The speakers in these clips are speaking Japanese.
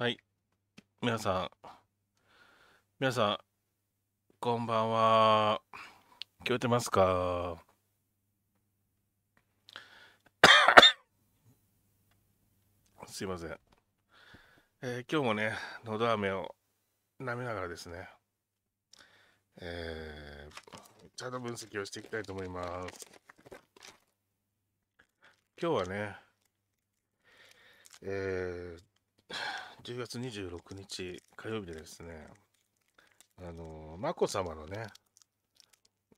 はい皆さん皆さんこんばんは聞こえてますか すいません、えー、今日もねのど飴を舐めながらですねえー、ちゃんと分析をしていきたいと思います今日はねえー10月26日火曜日でですね、あの、眞子さまのね、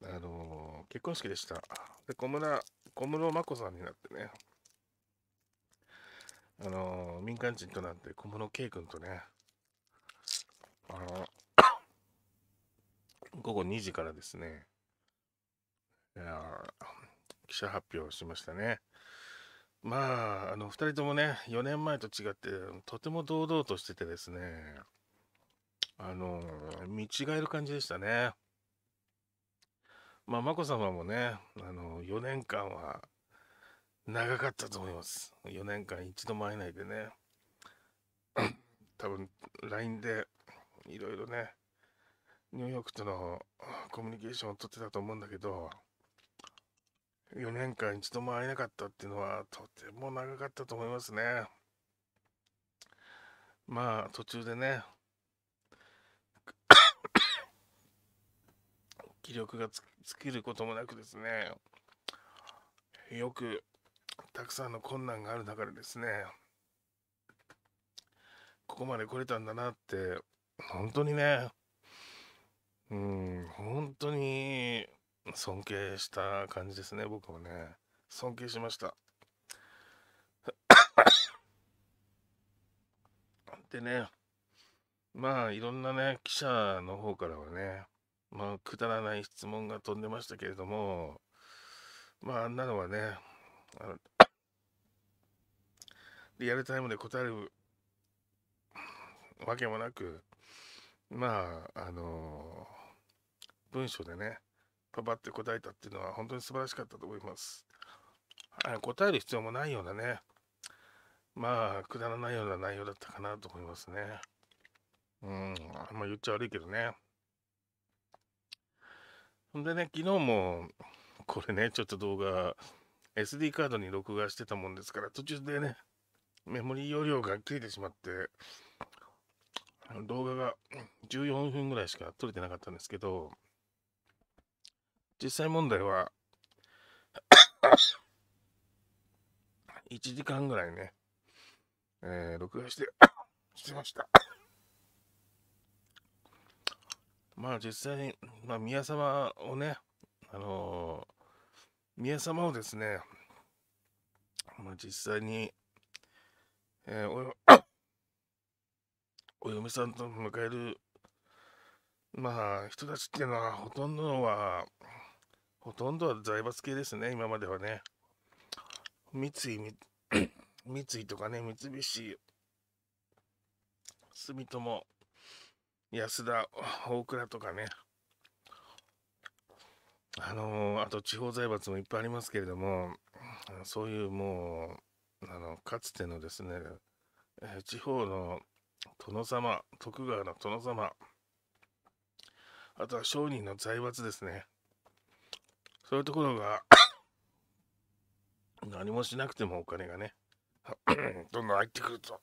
あの、結婚式でした。で、小村、小室眞子さんになってね、あの、民間人となって小室圭君とね、あの、午後2時からですね、いや記者発表しましたね。まあ、あの、二人ともね、4年前と違って、とても堂々としててですね、あの、見違える感じでしたね。まあ、眞子さまもね、あの、4年間は、長かったと思います。4年間一度も会えないでね。多分、LINE で、いろいろね、ニューヨークとのコミュニケーションを取ってたと思うんだけど、4年間一度も会えなかったっていうのはとても長かったと思いますね。まあ途中でね 気力が尽きることもなくですねよくたくさんの困難がある中でですねここまで来れたんだなって本当にねうん本当に尊敬した感じですね、僕もね。尊敬しました。でね、まあいろんなね、記者の方からはね、まあくだらない質問が飛んでましたけれども、まああんなのはね、あリアルタイムで答えるわけもなく、まああのー、文章でね、パパって答えたっていうのは本当に素晴らしかったと思います。答える必要もないようなね、まあ、くだらないような内容だったかなと思いますね。うん、あんま言っちゃ悪いけどね。ほんでね、昨日も、これね、ちょっと動画、SD カードに録画してたもんですから、途中でね、メモリー容量が切れてしまって、動画が14分ぐらいしか撮れてなかったんですけど、実際問題は1時間ぐらいね、えー、録画してしてましたまあ実際、まあ、宮様をね、あのー、宮様をですね、まあ、実際に、えー、お嫁さんと迎える、まあ、人たちっていうのは、ほとんどは、ほとんどは財閥系ですね、今まではね。三井、三井とかね、三菱、住友、安田、大倉とかね。あのー、あと地方財閥もいっぱいありますけれども、そういうもう、あの、かつてのですね、えー、地方の殿様、徳川の殿様、あとは商人の財閥ですね。そういうところが 何もしなくてもお金がね どんどん入ってくると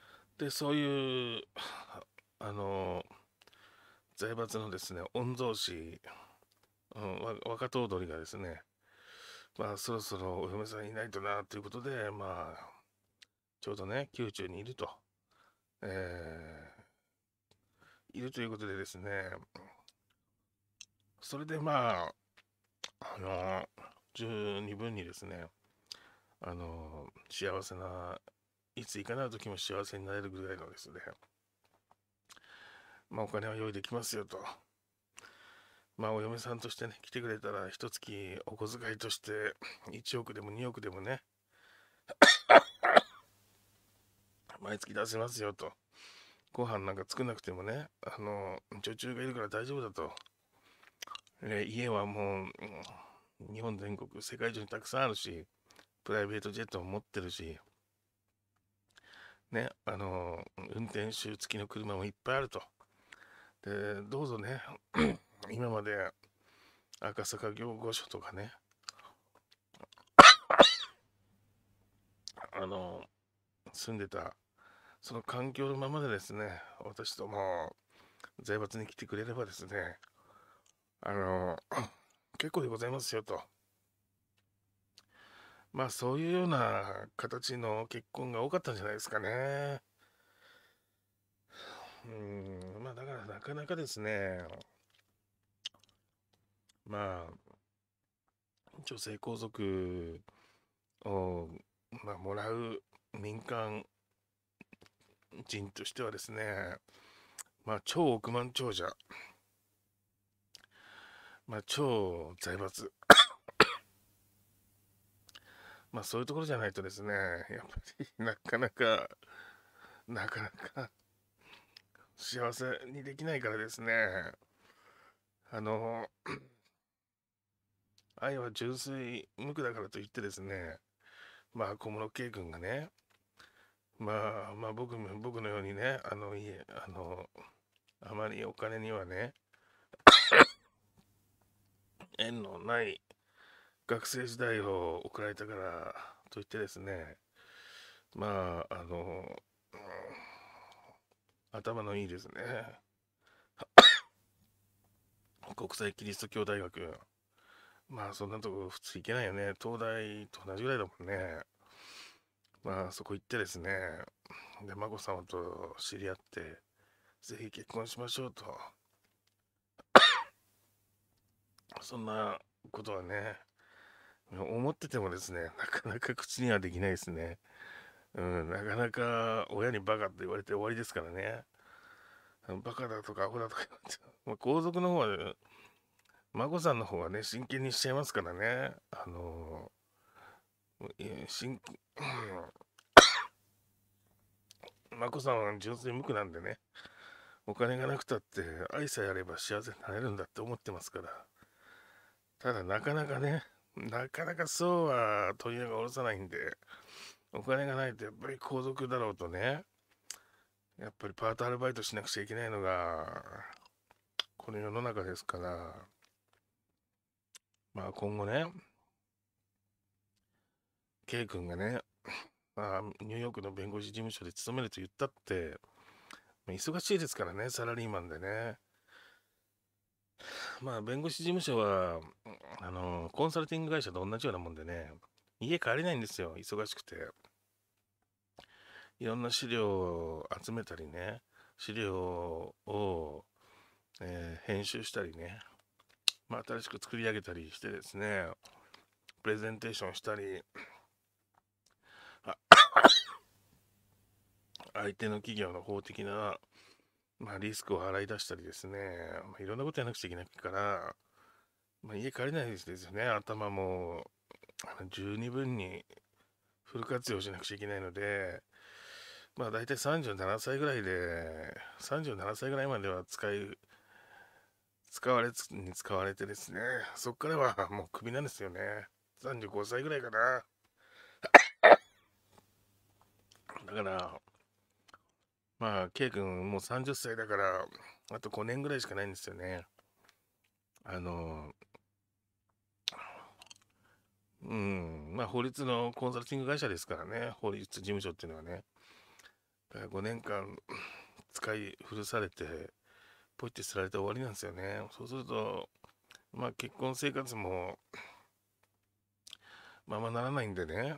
でそういうあの財閥のですね御曹司、うん、若頭取がですねまあそろそろお嫁さんいないとなということでまあちょうどね宮中にいると。えー、いるということでですね、それでまあ、あの、十二分にですね、あの、幸せな、いついかなる時も幸せになれるぐらいのですね、まあお金は用意できますよと。まあお嫁さんとしてね、来てくれたら、一月お小遣いとして1億でも2億でもね、毎月出せますよと。ご飯なんか作んなくてもね、あの、女中がいるから大丈夫だと。で家はもう、日本全国、世界中にたくさんあるし、プライベートジェットも持ってるし、ね、あの、運転手付きの車もいっぱいあると。で、どうぞね、今まで赤坂行御所とかね、あの、住んでたその環境のままでですね、私とも財閥に来てくれればですね、あの、結構でございますよと。まあそういうような形の結婚が多かったんじゃないですかね。うん、まあだからなかなかですね、まあ、女性皇族を、まあ、もらう民間人としてはですね、まあ、超億万長者、まあ、超財閥 まあ、そういうところじゃないとですね、やっぱりなかなか、なかなか幸せにできないからですね、あの、愛は純粋無垢だからといってですね、まあ、小室圭君がね、まあまあ僕僕のようにねあの家あのあまりお金にはね 縁のない学生時代を送られたからといってですねまああの、頭のいいですね 国際キリスト教大学まあそんなとこ普通行けないよね東大と同じぐらいだもんねまあそこ行ってですねで眞子さまと知り合ってぜひ結婚しましょうと そんなことはね思っててもですねなかなか口にはできないですねうんなかなか親にバカって言われて終わりですからねバカだとかアホだとか言われて、皇族の方は、眞子さんの方はね真剣にしちゃいますからねあの真眞子 さんは純粋無垢なんでねお金がなくたって愛さえあれば幸せになれるんだって思ってますからただなかなかねなかなかそうは問いが下ろさないんでお金がないとやっぱり皇族だろうとねやっぱりパートアルバイトしなくちゃいけないのがこの世の中ですからまあ今後ね K 君がね、まあ、ニューヨークの弁護士事務所で勤めると言ったって、忙しいですからね、サラリーマンでね。まあ、弁護士事務所は、あの、コンサルティング会社と同じようなもんでね、家帰れないんですよ、忙しくて。いろんな資料を集めたりね、資料を、えー、編集したりね、まあ、新しく作り上げたりしてですね、プレゼンテーションしたり、相手の企業の法的な、まあ、リスクを払い出したりですね、まあ、いろんなことやらなくちゃいけないから、まあ、家借りないですよね、頭も十二分にフル活用しなくちゃいけないので、まあ大体37歳ぐらいで、37歳ぐらいまでは使い、使われつに使われてですね、そっからはもうクビなんですよね。35歳ぐらいかな。だから、まあ、K 君もう30歳だから、あと5年ぐらいしかないんですよね。あの、うん、まあ法律のコンサルティング会社ですからね、法律事務所っていうのはね。5年間使い古されて、ポイって捨てられて終わりなんですよね。そうすると、まあ結婚生活も、まあまあならないんでね。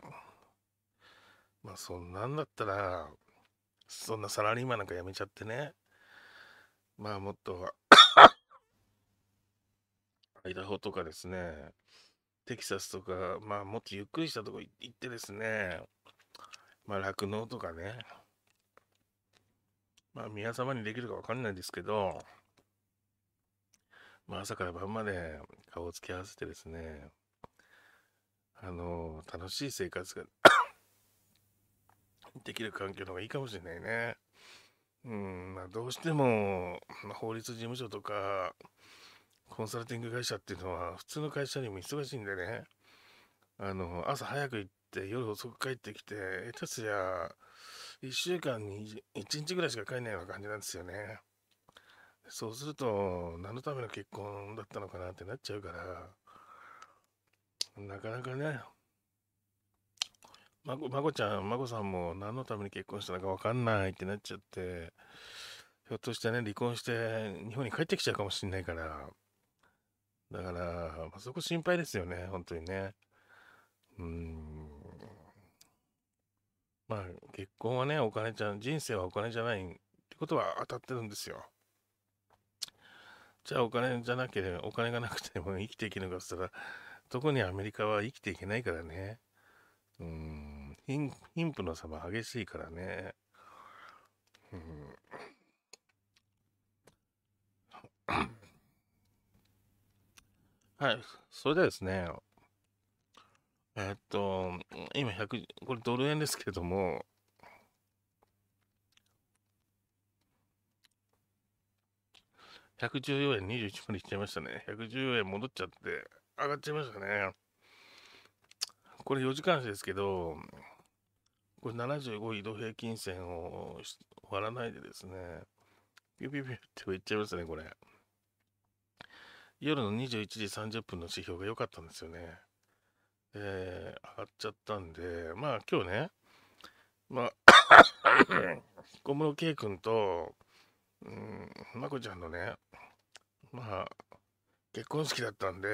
まあそんなんだったら、そんなサラリーマンなんか辞めちゃってね。まあもっとアイダホとかですね、テキサスとか、まあもっとゆっくりしたとこ行ってですね、まあ酪農とかね、まあ皆様にできるかわかんないですけど、まあ朝から晩まで顔を付き合わせてですね、あの、楽しい生活ができる環境の方がいいかもしれないね。うん、まあ、どうしても、まあ、法律事務所とか、コンサルティング会社っていうのは、普通の会社にも忙しいんでね、あの、朝早く行って、夜遅く帰ってきて、下手すりゃ、1週間に1日ぐらいしか帰んないような感じなんですよね。そうすると、何のための結婚だったのかなってなっちゃうから、なかなかね、孫、孫ちゃん、孫さんも何のために結婚したのかわかんないってなっちゃって、ひょっとしてね、離婚して日本に帰ってきちゃうかもしんないから、だから、まあ、そこ心配ですよね、本当にね。うん。まあ、結婚はね、お金じゃ、ん人生はお金じゃないってことは当たってるんですよ。じゃあお金じゃなければ、お金がなくても生きていけるのかって言ったら、特にアメリカは生きていけないからね。うん。貧富の差も激しいからね。はい、それではですね、えっと、今100、これドル円ですけども、114円21分でいっちゃいましたね。114円戻っちゃって、上がっちゃいましたね。これ4時間足ですけど、これ75移動平均線を割らないでですね、ピュピュピュって言っちゃいますね、これ。夜の21時30分の指標が良かったんですよね。えー、上がっちゃったんで、まあ今日ね、まあ 小室圭君と、うん、まこちゃんのね、まあ、結婚式だったんで、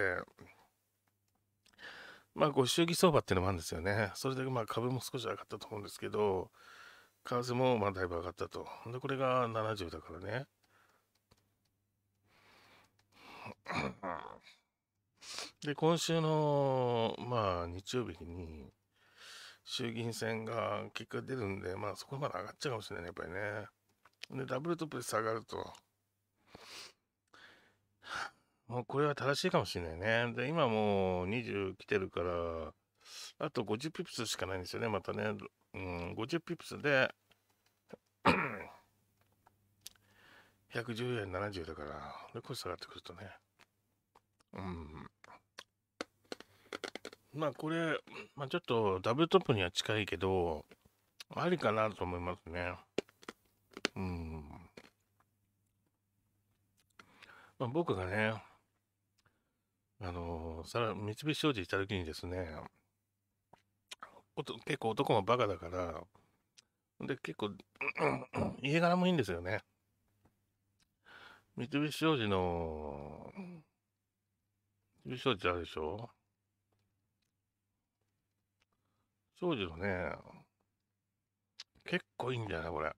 まあ、ご祝儀相場っていうのもあるんですよね。それでまあ株も少し上がったと思うんですけど、為替もまあだいぶ上がったと。で、これが70だからね。で、今週の、まあ、日曜日に、衆議院選が結果出るんで、まあ、そこまで上がっちゃうかもしれないね、やっぱりね。で、ダブルトップで下がると。もうこれは正しいかもしれないね。で、今もう20来てるから、あと50ピプスしかないんですよね、またね。うん、50ピプスで、110円70だから、で、れこそ下がってくるとね。うん。まあこれ、まあ、ちょっとダブルトップには近いけど、ありかなと思いますね。うん。まあ、僕がね、あの、さら、三菱商事行った時にですね、結構男もバカだから、で、結構、家柄もいいんですよね。三菱商事の、三菱商事あるでしょ商事のね、結構いいんじゃないこれ。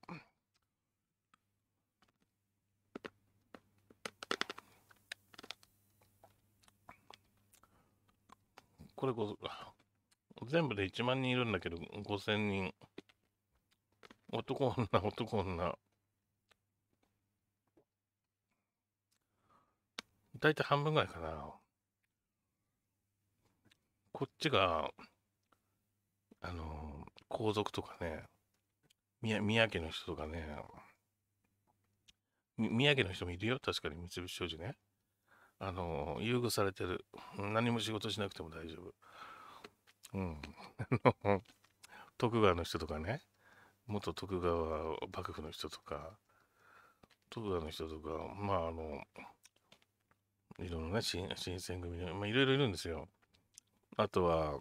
これこそ、全部で1万人いるんだけど、5000人。男女、男女。大体半分ぐらいかな。こっちが、あの、皇族とかね、宮宮家の人とかね、宮家の人もいるよ、確かに三菱商事ね。あの、優遇されてる。何も仕事しなくても大丈夫。うん。徳川の人とかね、元徳川幕府の人とか、徳川の人とか、まあ、あの、いろんなね、新選組の、まあ、いろいろいるんですよ。あとは、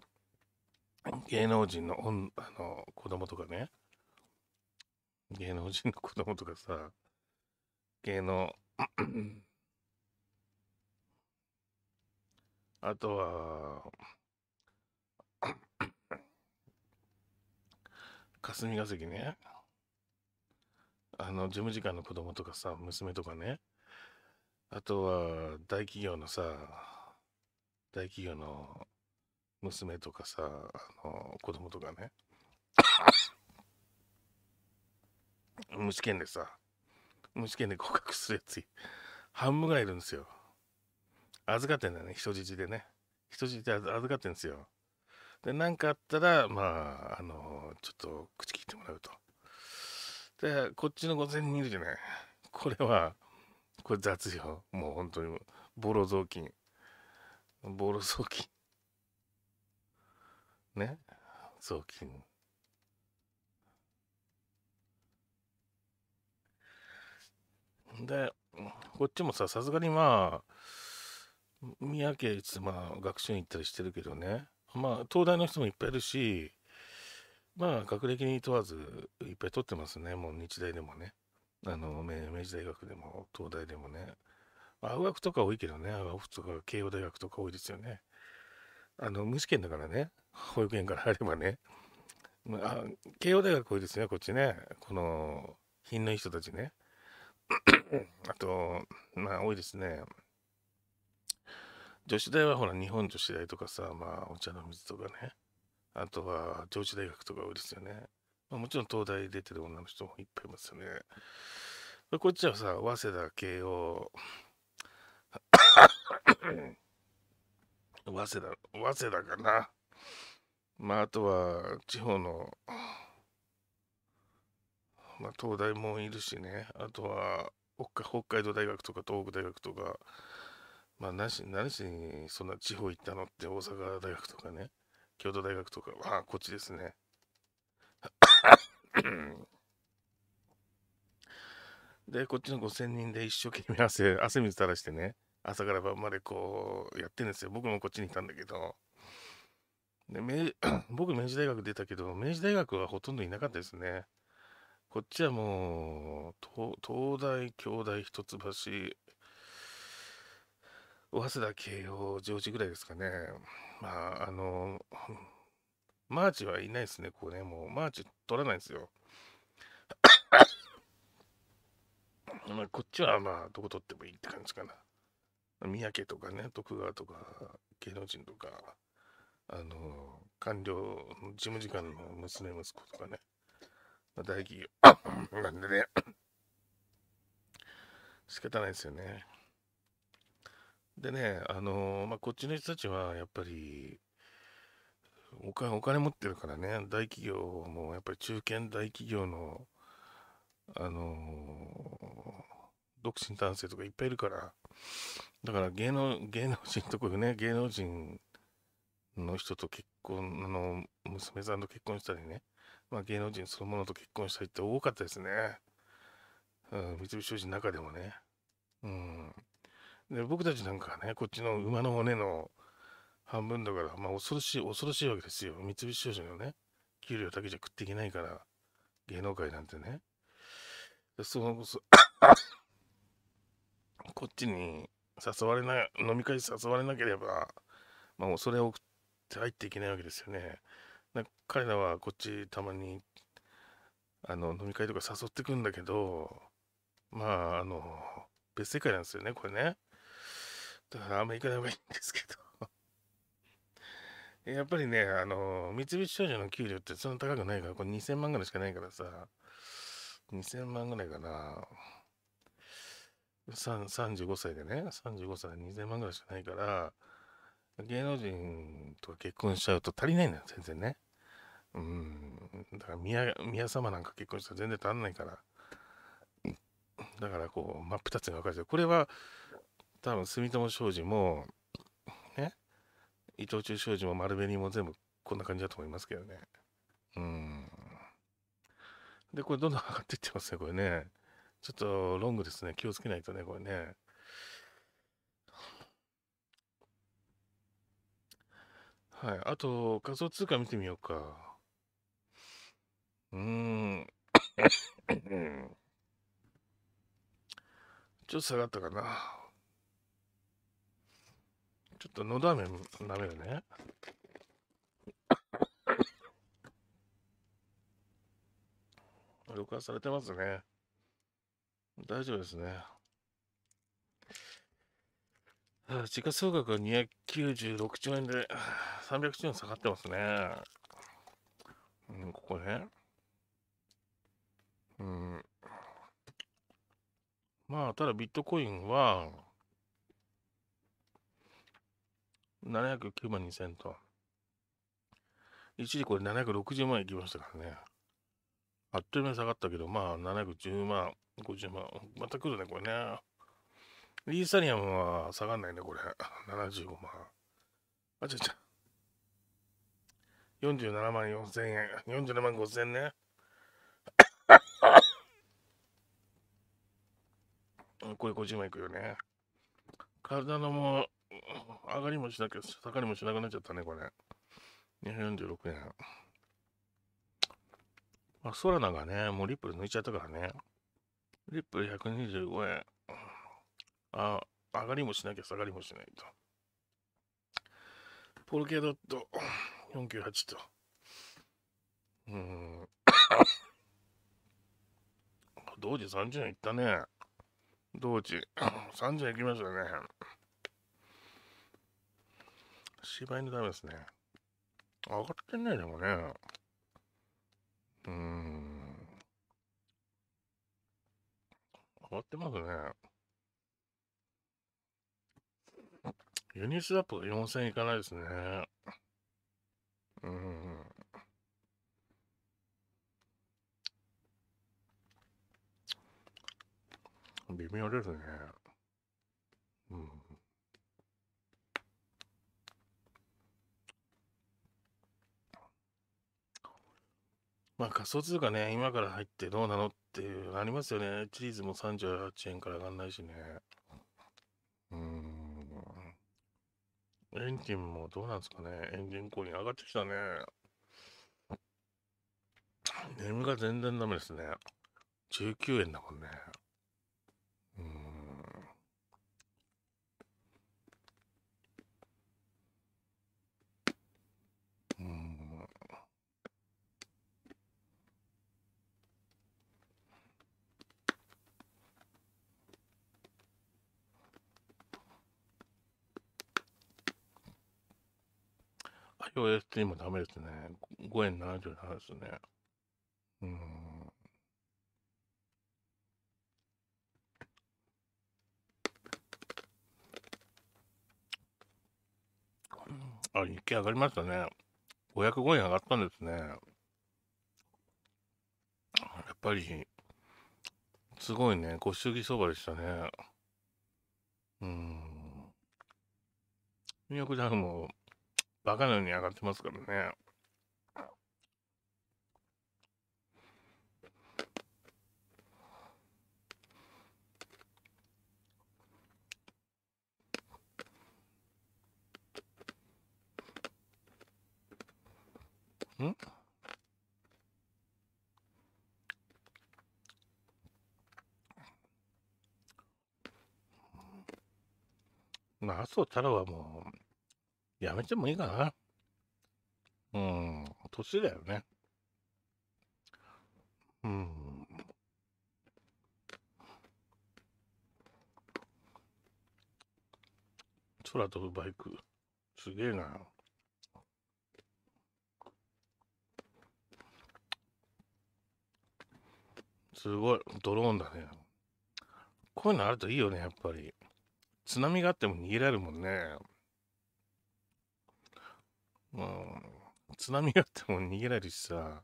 芸能人のあの子供とかね、芸能人の子供とかさ、芸能、あとは、霞が関ね、あの、事務次官の子供とかさ、娘とかね、あとは、大企業のさ、大企業の娘とかさ、あの、子供とかね、無試験でさ、無試験で合格するやつ、半分ぐらいいるんですよ。預かってんだよね、人質でね。人質で預かってんですよ。で、何かあったら、まあ、あの、ちょっと口切ってもらうと。で、こっちの5000人いるじゃない。これは、これ雑よ。もう本当に、ボロ雑巾。ボロ雑巾。ね。雑巾。で、こっちもさ、さすがにまあ、宮家、いつまあ学習院行ったりしてるけどねまあ東大の人もいっぱいいるしまあ学歴に問わずいっぱい取ってますねもう日大でもねあの明治大学でも東大でもね青学とか多いけどね青学とか慶応大学とか多いですよねあの無試験だからね保育園から入ればね、まあ、慶応大学多いですねこっちねこの品のいい人たちねあとまあ多いですね女子大はほら、日本女子大とかさ、まあ、お茶の水とかね、あとは上智大学とか多いですよね。まあ、もちろん東大出てる女の人もいっぱいいますよね。こっちはさ、早稲田、慶応、早稲田、早稲田かな。まあ、あとは、地方の、まあ、東大もいるしね、あとは北、北海道大学とか東北大学とか、まあ、何し、何しにそんな地方行ったのって大阪大学とかね、京都大学とか、ああ、こっちですね。で、こっちの5000人で一生懸命汗、汗水垂らしてね、朝から晩までこうやってるんですよ。僕もこっちにいたんだけど。で明 僕、明治大学出たけど、明治大学はほとんどいなかったですね。こっちはもう、東大、京大、一橋、早稲田慶応上智ぐらいですかねまああのマーチはいないですねこうねもうマーチ取らないんですよまあこっちはまあどこ取ってもいいって感じかな三宅とかね徳川とか芸能人とかあの官僚事務次官の娘息子とかね、まあ、大企業なんでね仕方ないですよねでね、あのー、まあ、こっちの人たちはやっぱりお金、お金持ってるからね、大企業もやっぱり中堅大企業の、あのー、独身男性とかいっぱいいるから、だから芸能、芸能人とかね、芸能人の人と結婚、あの、娘さんと結婚したりね、まあ、芸能人そのものと結婚したりって多かったですね。うん、三菱商事の中でもね。うん。で僕たちなんかねこっちの馬の骨の半分だから、まあ、恐ろしい恐ろしいわけですよ三菱商事のね給料だけじゃ食っていけないから芸能界なんてねそのそ こっちに誘われない飲み会誘われなければ、まあ、それを送って入っていけないわけですよねら彼らはこっちたまにあの飲み会とか誘ってくんだけどまああの別世界なんですよねこれねあんま行かない方がいいんですけど やっぱりね、あの、三菱商事の給料ってそんな高くないから、これ2000万ぐらいしかないからさ、2000万ぐらいかな。35歳でね、35歳で2000万ぐらいしかないから、芸能人とか結婚しちゃうと足りないんだよ、全然ね。うん。だから宮、宮様なんか結婚したら全然足んないから。だからこう、真っ二つに分かれてこれは、多分住友商事もね伊藤忠商事も丸紅も全部こんな感じだと思いますけどねうんでこれどんどん上がっていってますねこれねちょっとロングですね気をつけないとねこれねはいあと仮想通貨見てみようかうーん ちょっと下がったかなちょっとのだ飴舐めるね。録画されてますね。大丈夫ですね。時価総額が296兆円で300兆円下がってますね。うん、ここね。うん。まあ、ただビットコインは、709万2000トン。一時これ760万いきましたからね。あっという間に下がったけど、まあ、710万、50万。また来るね、これね。イーサリアムは下がんないね、これ。75万。あちゃちゃ。47万4千円。47万5千ね。これ50万いくよね。体のもう、上がりもしなきゃ、下がりもしなくなっちゃったね、これ。246円。あ、ソラナがね、もうリップル抜いちゃったからね。リップル125円。あ、上がりもしなきゃ下がりもしないと。ポルケドット498と。うん。同時30円いったね。同時。30 円いきましたね。居のダメですね。上がってんね、でもね。うーん。上がってますね。ユニスワップが4000いかないですね。うん。微妙ですね。まあ仮想通貨ね、今から入ってどうなのっていうのありますよね。チーズも38円から上がんないしね。うん。エンジンもどうなんですかね。エンジンコイン上がってきたね。眠が全然ダメですね。19円だもんね。今日 s t もダメですね。5円77ですね。うん。あ、日経上がりましたね。505円上がったんですね。やっぱり、すごいね、ご祝儀相場でしたね。うん。ニューヨークダウもバカのように上がってますからね。んまあ、麻生太郎はもうやめてもいいかな。うん、年だよね。うん。空飛ぶバイク。すげえな。すごい。ドローンだね。こういうのあるといいよね、やっぱり。津波があっても逃げられるもんね。まあ、津波があっても逃げられるしさ、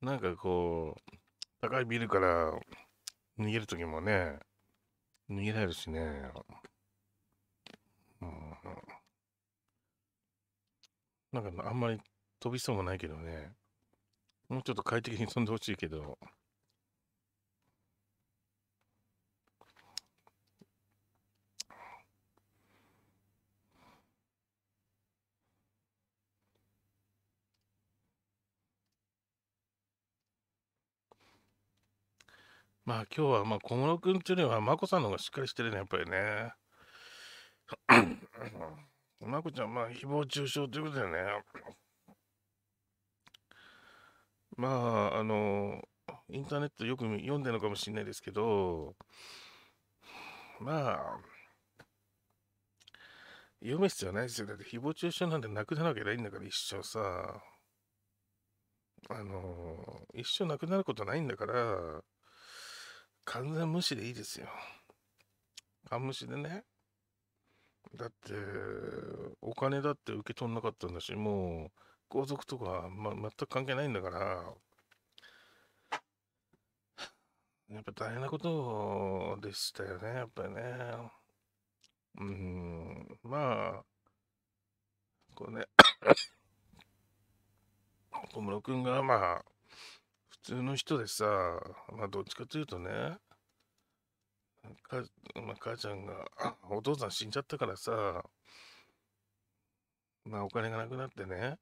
なんかこう、高いビルから逃げるときもね、逃げられるしね、うん、なんかあんまり飛びそうもないけどね、もうちょっと快適に飛んでほしいけど、まあ今日はまあ小室君っていうのは眞子さんの方がしっかりしてるねやっぱりね。眞子ちゃんまあ誹謗中傷ということだよね。まああのインターネットよく読んでるのかもしれないですけどまあ読む必要ないですよだって誹謗中傷なんてなくなるわけないんだから一生さあの一生なくなることないんだから完全無視でいいですよ。完無視でね。だって、お金だって受け取んなかったんだし、もう、皇族とか、ま、全く関係ないんだから、やっぱ大変なことでしたよね、やっぱりね。うん、まあ、こうね、小室君が、まあ、通の人でさ、まあ、どっちかというとね、かまあ、母ちゃんが、お父さん死んじゃったからさ、まあ、お金がなくなってね、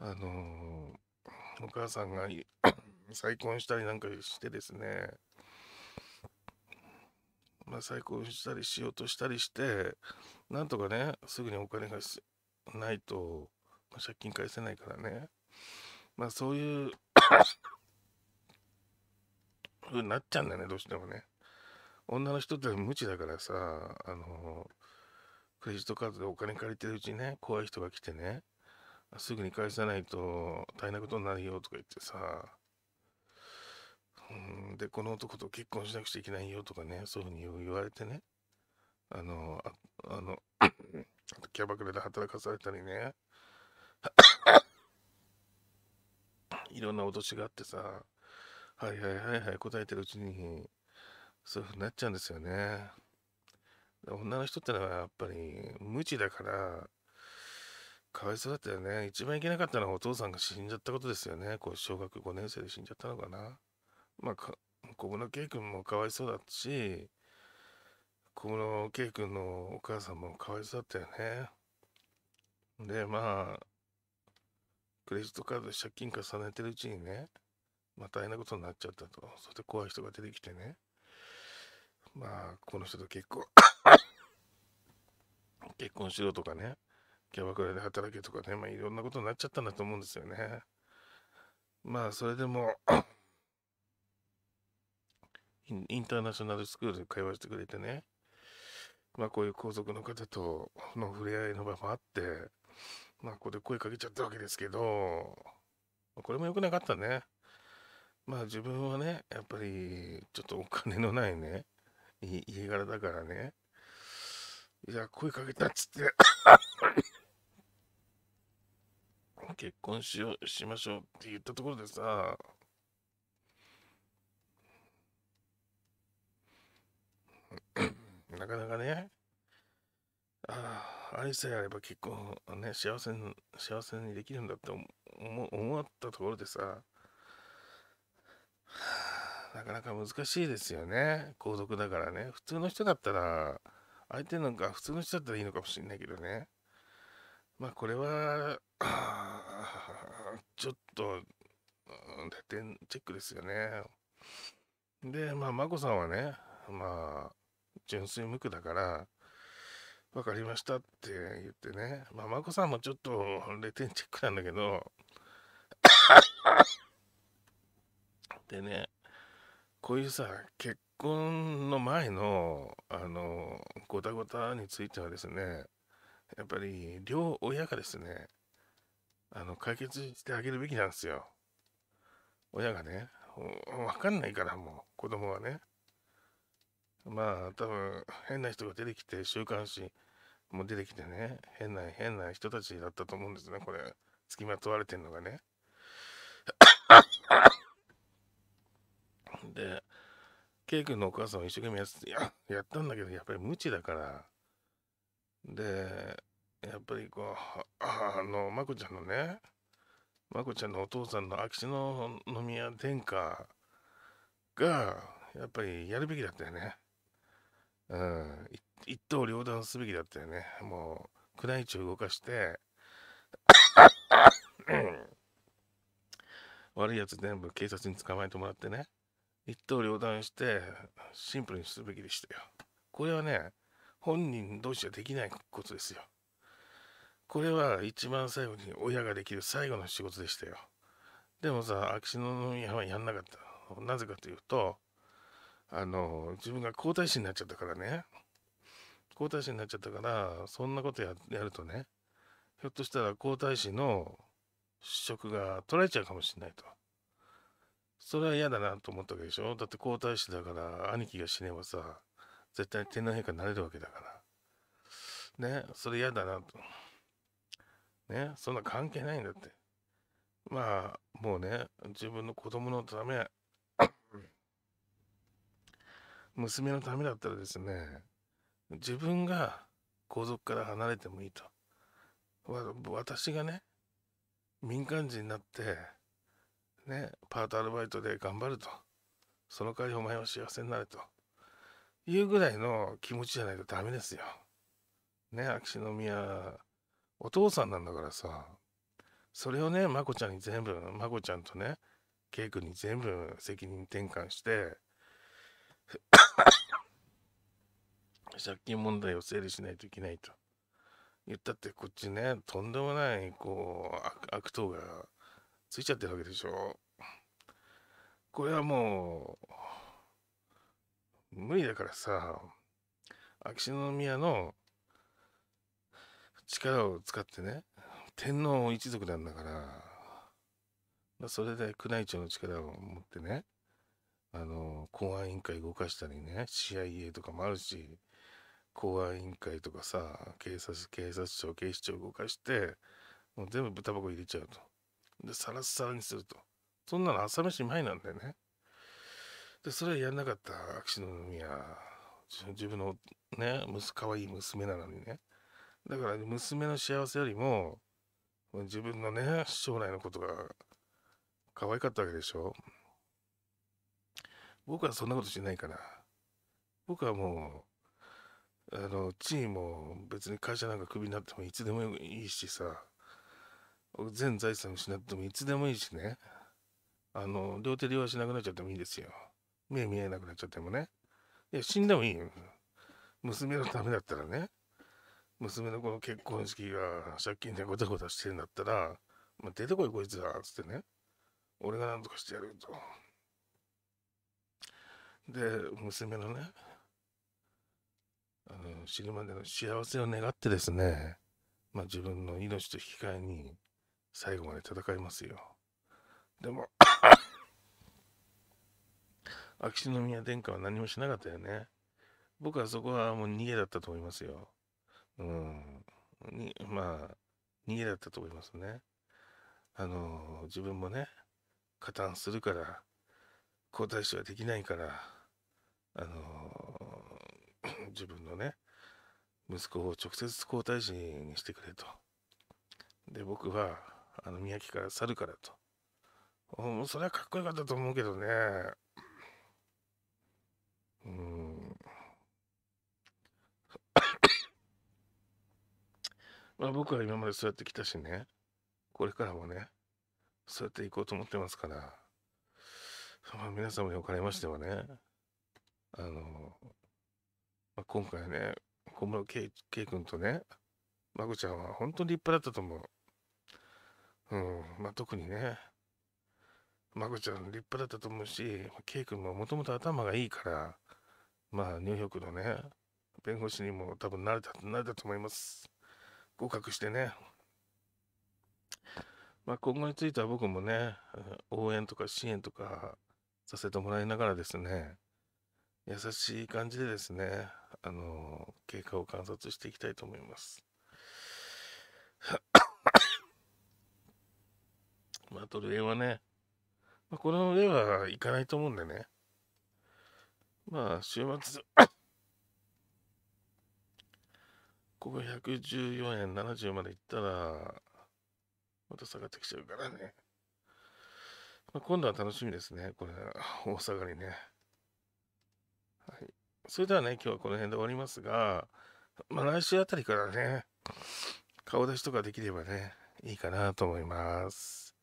あのー、お母さんが 再婚したりなんかしてですね、まあ、再婚したりしようとしたりして、なんとかね、すぐにお金がないと、まあ、借金返せないからね、まあ、そういううなっちゃうんだよねどうしてもね女の人って無知だからさあのクレジットカードでお金借りてるうちにね怖い人が来てねすぐに返さないと大変なことになるよとか言ってさうんでこの男と結婚しなくちゃいけないよとかねそういうふうに言われてねあのあのキャバクラで働かされたりねいろんな脅しがあってさ、はいはいはいはい答えてるうちに、そういうふうになっちゃうんですよね。女の人ってのはやっぱり無知だから、かわいそうだったよね。一番いけなかったのはお父さんが死んじゃったことですよね。こう小学5年生で死んじゃったのかな。まあ、こ小室圭君もかわいそうだったし、小室圭君のお母さんもかわいそうだったよね。で、まあ、クレジットカード借金重ねてるうちにね、まあ、大変なことになっちゃったと。そして怖い人が出てきてね。まあ、この人と結婚 結婚しろとかね、キャバクラで働けとかね、まあ、いろんなことになっちゃったんだと思うんですよね。まあ、それでも インターナショナルスクールで会話してくれてね、まあ、こういう皇族の方との触れ合いの場もあって、まあ、ここで声かけちゃったわけですけど、これも良くなかったね。まあ自分はね、やっぱりちょっとお金のないね、家柄だからね、いや、声かけたっつって 結婚しよう、しましょうって言ったところでさ、なかなかね、愛さえあれば結婚ね幸せに幸せにできるんだって思思ったところでさなかなか難しいですよね皇族だからね普通の人だったら相手なんか普通の人だったらいいのかもしれないけどねまあこれは ちょっと徹底チェックですよねでまあ眞子さんはねまあ純粋無垢だから分かりましたって言ってね、まあ、眞子さんもちょっと0点チェックなんだけど でねこういうさ結婚の前のあのごたごたについてはですねやっぱり両親がですねあの解決してあげるべきなんですよ親がね分かんないからもう子供はねまあ多分変な人が出てきて週刊誌も出てきてね変な変な人たちだったと思うんですねこれ付きまとわれてるのがね。で圭君のお母さんは一生懸命やややったんだけどやっぱり無知だからでやっぱりこうあのまこちゃんのねまこちゃんのお父さんの秋篠宮殿下がやっぱりやるべきだったよね。うん、一刀両断すべきだったよね。もう、宮内庁動かして 悪いやつ全部警察に捕まえてもらってね、一刀両断して、シンプルにすべきでしたよ。これはね、本人同士はできないことですよ。これは一番最後に親ができる最後の仕事でしたよ。でもさ、秋篠宮はやんなかった。なぜかというと、あの自分が皇太子になっちゃったからね皇太子になっちゃったからそんなことやるとねひょっとしたら皇太子の主職が取られちゃうかもしれないとそれは嫌だなと思ったわけでしょだって皇太子だから兄貴が死ねばさ絶対天皇陛下になれるわけだからねそれ嫌だなとねそんな関係ないんだってまあもうね自分の子供のため娘のためだったらですね自分が皇族から離れてもいいと私がね民間人になってねパートアルバイトで頑張るとその代わりお前は幸せになれというぐらいの気持ちじゃないとダメですよ。ね秋篠宮お父さんなんだからさそれをね眞子ちゃんに全部眞子ちゃんとね圭君に全部責任転換して借金問題を整理しないといけないと言ったってこっちねとんでもないこう悪党がついちゃってるわけでしょこれはもう無理だからさ秋篠宮の力を使ってね天皇一族なんだからそれで宮内庁の力を持ってねあの公安委員会動かしたりね CIA とかもあるし公安委員会とかさ警察警察庁警視庁動かしてもう全部豚箱入れちゃうとでサラサラにするとそんなの朝飯前なんだよねでそれはやんなかった秋篠宮自分のね息可愛い娘なのにねだから娘の幸せよりも自分のね将来のことが可愛かったわけでしょ僕はそんなことしないから僕はもうあの地位も別に会社なんかクビになってもいつでもいいしさ全財産失ってもいつでもいいしねあの両手両足なくなっちゃってもいいんですよ目見えなくなっちゃってもねいや死んでもいいよ娘のためだったらね娘のこの結婚式が借金でごたごたしてるんだったら、まあ、出てこいこいつだっつってね俺が何とかしてやるとで娘のね死ぬまでの幸せを願ってですね、まあ、自分の命と引き換えに最後まで戦いますよ。でも 秋篠宮殿下は何もしなかったよね。僕はそこはもう逃げだったと思いますよ。うん。にまあ、逃げだったと思いますね。あの、自分もね、加担するから、皇太子はできないから、あの、自分のね、息子を直接皇太子にしてくれと。で、僕は、あの、宮城から去るからと。それはかっこよかったと思うけどね。うん。まあ僕は今までそうやってきたしね、これからもね、そうやっていこうと思ってますから、まあ皆様におかれましてはね、あの、まあ、今回ね、小室圭君とね、まこちゃんは本当に立派だったと思う。うん、まあ、特にね、まこちゃん立派だったと思うし、圭君ももともと頭がいいから、まあ、ニューヨークのね、弁護士にも多分慣れた、慣れたと思います。合格してね。まあ、今後については僕もね、応援とか支援とかさせてもらいながらですね、優しい感じでですね、あの、経過を観察していきたいと思います。まあ、トルエはね、まあ、この上はいかないと思うんでね、まあ、週末、ここ114円70までいったら、また下がってきちゃうからね。まあ、今度は楽しみですね、これ、大下がりね。はい、それではね今日はこの辺で終わりますが、まあ、来週あたりからね顔出しとかできればねいいかなと思います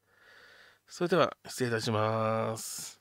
それでは失礼いたします